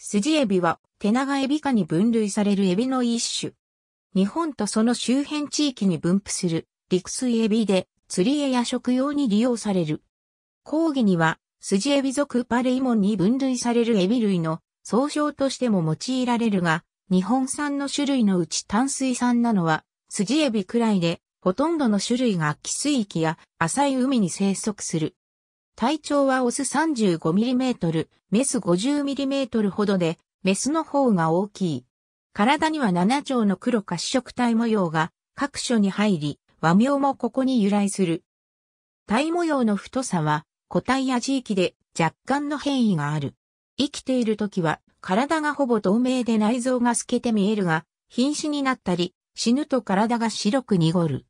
スジエビは手長エビ科に分類されるエビの一種。日本とその周辺地域に分布する陸水エビで釣り餌や食用に利用される。講義にはスジエビ属パレイモンに分類されるエビ類の総称としても用いられるが、日本産の種類のうち淡水産なのはスジエビくらいで、ほとんどの種類が気水域や浅い海に生息する。体長はオス 35mm、メス 50mm ほどで、メスの方が大きい。体には7丁の黒褐色体模様が各所に入り、和名もここに由来する。体模様の太さは、個体や地域で若干の変異がある。生きている時は、体がほぼ透明で内臓が透けて見えるが、瀕死になったり、死ぬと体が白く濁る。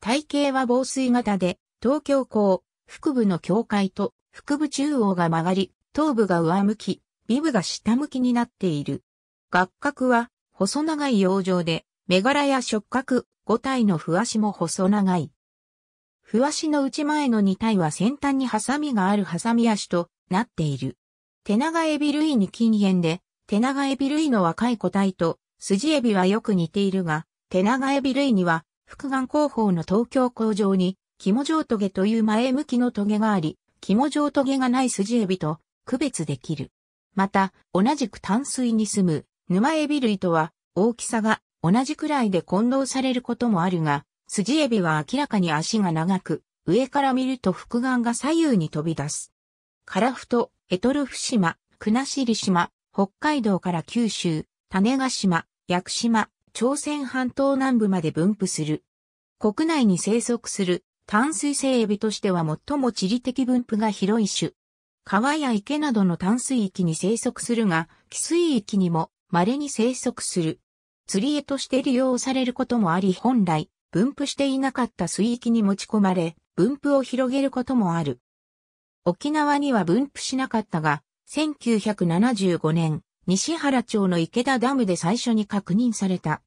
体型は防水型で、東京港、腹部の境界と腹部中央が曲がり、頭部が上向き、尾部が下向きになっている。合角は細長い洋上で、目柄や触角、五体のふわしも細長い。ふわしの内前の二体は先端にハサミがあるハサミ足となっている。手長エビ類に近縁で、手長エビ類の若い個体と、筋エビはよく似ているが、手長エビ類には、副眼後方の東京工場に肝トゲという前向きのトゲがあり、肝トゲがない筋エビと区別できる。また、同じく淡水に住む沼エビ類とは大きさが同じくらいで混同されることもあるが、筋エビは明らかに足が長く、上から見ると複眼が左右に飛び出す。カラフト、エトルフ島、クナシリ島、北海道から九州、種ヶ島、屋久島、朝鮮半島南部まで分布する。国内に生息する淡水性エビとしては最も地理的分布が広い種。川や池などの淡水域に生息するが、寄水域にも稀に生息する。釣り絵として利用されることもあり本来、分布していなかった水域に持ち込まれ、分布を広げることもある。沖縄には分布しなかったが、1975年、西原町の池田ダムで最初に確認された。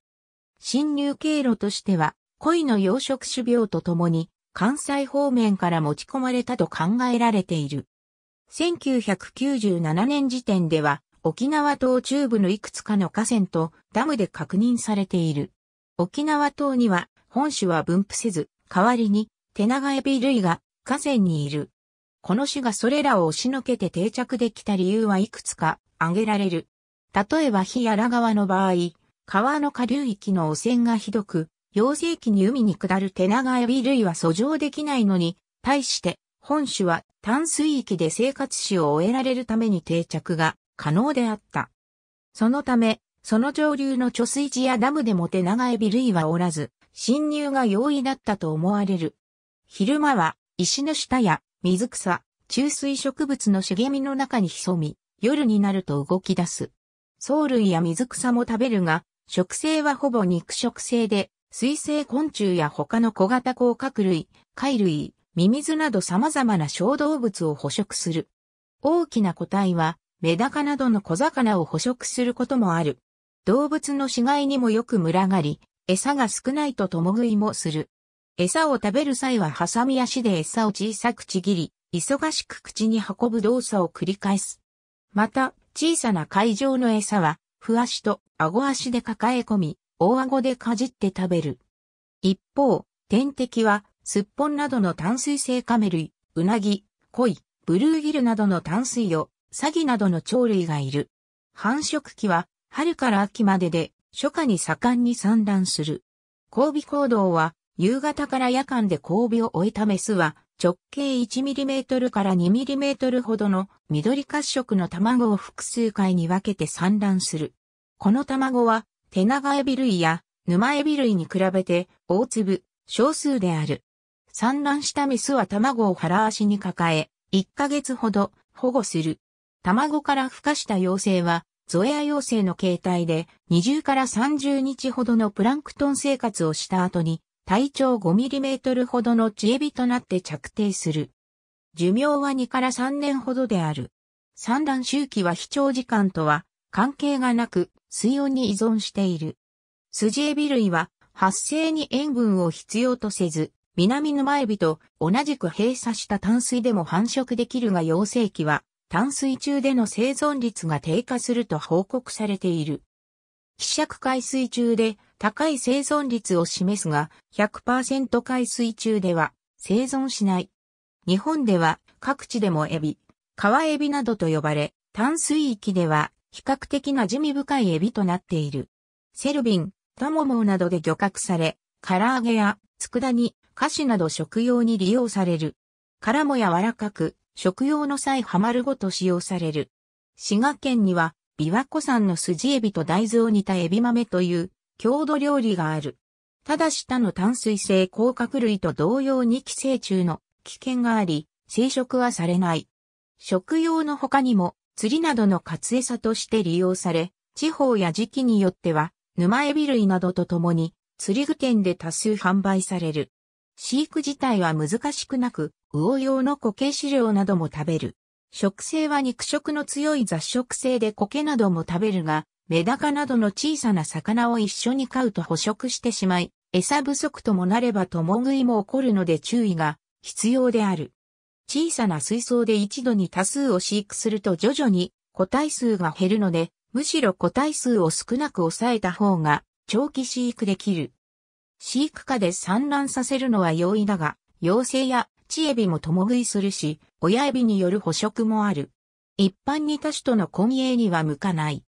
侵入経路としては、鯉の養殖種病とともに、関西方面から持ち込まれたと考えられている。1997年時点では沖縄島中部のいくつかの河川とダムで確認されている。沖縄島には本種は分布せず、代わりに手長エビ類が河川にいる。この種がそれらを押しのけて定着できた理由はいくつか挙げられる。例えば日荒川の場合、川の下流域の汚染がひどく、幼生期に海に下る手長エビ類は遡上できないのに、対して、本種は淡水域で生活史を終えられるために定着が可能であった。そのため、その上流の貯水池やダムでも手長エビ類はおらず、侵入が容易だったと思われる。昼間は石の下や水草、中水植物の茂みの中に潜み、夜になると動き出す。藻類や水草も食べるが、食性はほぼ肉食性で、水生昆虫や他の小型甲殻類、貝類、ミミズなど様々な小動物を捕食する。大きな個体は、メダカなどの小魚を捕食することもある。動物の死骸にもよく群がり、餌が少ないと共食いもする。餌を食べる際はハサミ足で餌を小さくちぎり、忙しく口に運ぶ動作を繰り返す。また、小さな海上の餌は、ふ足と顎足で抱え込み、大顎でかじって食べる。一方、天敵は、すっぽんなどの淡水性カメ類、うなぎ、鯉、ブルーギルなどの淡水魚、サギなどの鳥類がいる。繁殖期は、春から秋までで、初夏に盛んに産卵する。交尾行動は、夕方から夜間で交尾を終えたメスは、直径1トルから2トルほどの緑褐色の卵を複数回に分けて産卵する。この卵は手長エビ類や沼エビ類に比べて大粒、少数である。産卵したメスは卵を腹足に抱え、1ヶ月ほど保護する。卵から孵化した妖精は、ゾエア妖精の形態で20から30日ほどのプランクトン生活をした後に体長5トルほどのチエビとなって着底する。寿命は2から3年ほどである。産卵周期は非常時間とは関係がなく、水温に依存している。スジエビ類は発生に塩分を必要とせず、南沼エビと同じく閉鎖した淡水でも繁殖できるが幼生期は淡水中での生存率が低下すると報告されている。希釈海水中で高い生存率を示すが100%海水中では生存しない。日本では各地でもエビ、川エビなどと呼ばれ、淡水域では比較的馴染み深いエビとなっている。セルビン、タモモなどで漁獲され、唐揚げや佃煮、菓子など食用に利用される。殻も柔らかく、食用の際ハマるごと使用される。滋賀県には、琵琶湖産の筋エビと大豆を煮たエビ豆という郷土料理がある。ただし他の淡水性甲殻類と同様に寄生虫の危険があり、生食はされない。食用の他にも釣りなどの活餌として利用され、地方や時期によっては、沼エビ類などとともに、釣り具店で多数販売される。飼育自体は難しくなく、魚用の固形飼料なども食べる。食性は肉食の強い雑食性で苔なども食べるが、メダカなどの小さな魚を一緒に飼うと捕食してしまい、餌不足ともなれば共食いも起こるので注意が必要である。小さな水槽で一度に多数を飼育すると徐々に個体数が減るので、むしろ個体数を少なく抑えた方が長期飼育できる。飼育下で産卵させるのは容易だが、妖精やチエビも共食いするし、親エビによる捕食もある。一般に多種との混泳には向かない。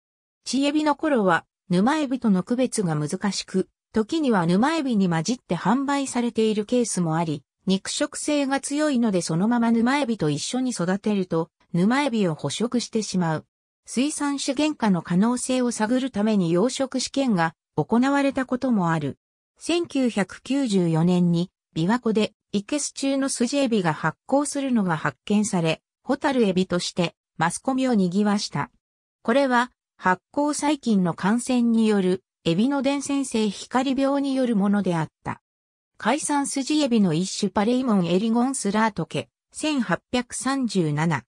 チエビの頃は、沼エビとの区別が難しく、時には沼エビに混じって販売されているケースもあり、肉食性が強いのでそのまま沼エビと一緒に育てると、沼エビを捕食してしまう。水産資源化の可能性を探るために養殖試験が行われたこともある。1994年に琵琶湖で生けす中のスジエビが発光するのが発見され、ホタルエビとしてマスコミを賑わした。これは発光細菌の感染によるエビの伝染性光病によるものであった。海産スジエビの一種パレイモンエリゴンスラートケ、1837。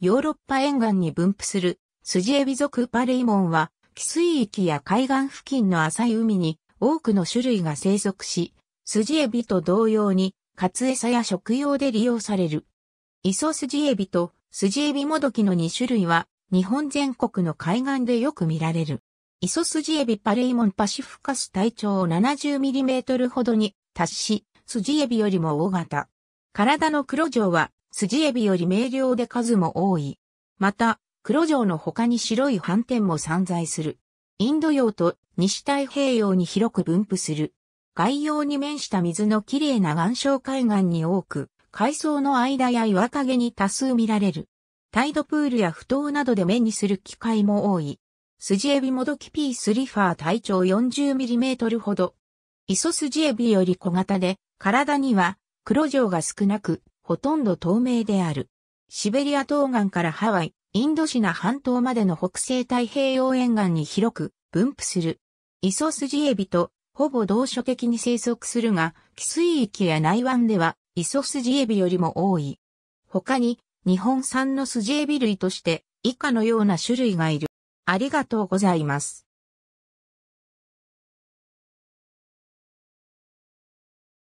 ヨーロッパ沿岸に分布するスジエビ属パレイモンは、寄水域や海岸付近の浅い海に多くの種類が生息し、スジエビと同様に、活餌や食用で利用される。イソスジエビとスジエビもどきの2種類は、日本全国の海岸でよく見られる。イソスジエビパレイモンパシフカス体長 70mm ほどに達し、筋エビよりも大型。体の黒状は、筋エビより明瞭で数も多い。また、黒状の他に白い斑点も散在する。インド洋と西太平洋に広く分布する。外洋に面した水のきれいな岩礁海岸に多く、海藻の間や岩陰に多数見られる。タイドプールや不頭などで目にする機会も多い。スジエビもどきピースリファー体長 40mm ほど、イソスジエビより小型で、体には黒状が少なく、ほとんど透明である。シベリア東岸からハワイ、インドシナ半島までの北西太平洋沿岸に広く分布する。イソスジエビとほぼ同所的に生息するが、寄水域や内湾ではイソスジエビよりも多い。他に日本産のスジエビ類として以下のような種類がいる。ありがとうございます。